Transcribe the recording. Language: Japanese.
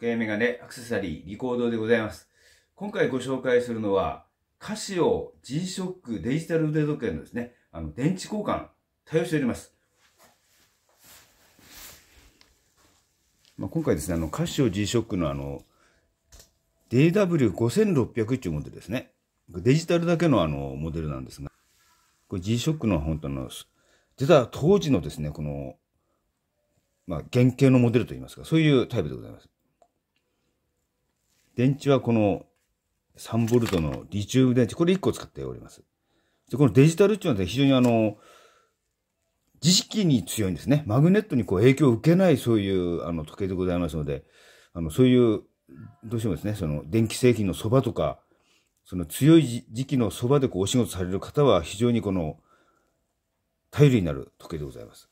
ガヤメガネ、アクセサリー、リコードでございます。今回ご紹介するのは、カシオ G-SHOCK デジタル腕時計のですね、あの、電池交換、対応しております。まあ、今回ですね、あの、カシオ G-SHOCK のあの、DW5600 っていうモデルですね。デジタルだけのあの、モデルなんですが、これ G-SHOCK の本当の、実は当時のですね、この、まあ、原型のモデルといいますか、そういうタイプでございます。電池はこの 3V のリチウム電池、これ1個使っております。で、このデジタルっていうのは非常にあの、磁識に強いんですね。マグネットにこう影響を受けないそういうあの時計でございますので、あの、そういう、どうしてもですね、その電気製品のそばとか、その強い時期のそばでこうお仕事される方は非常にこの頼りになる時計でございます。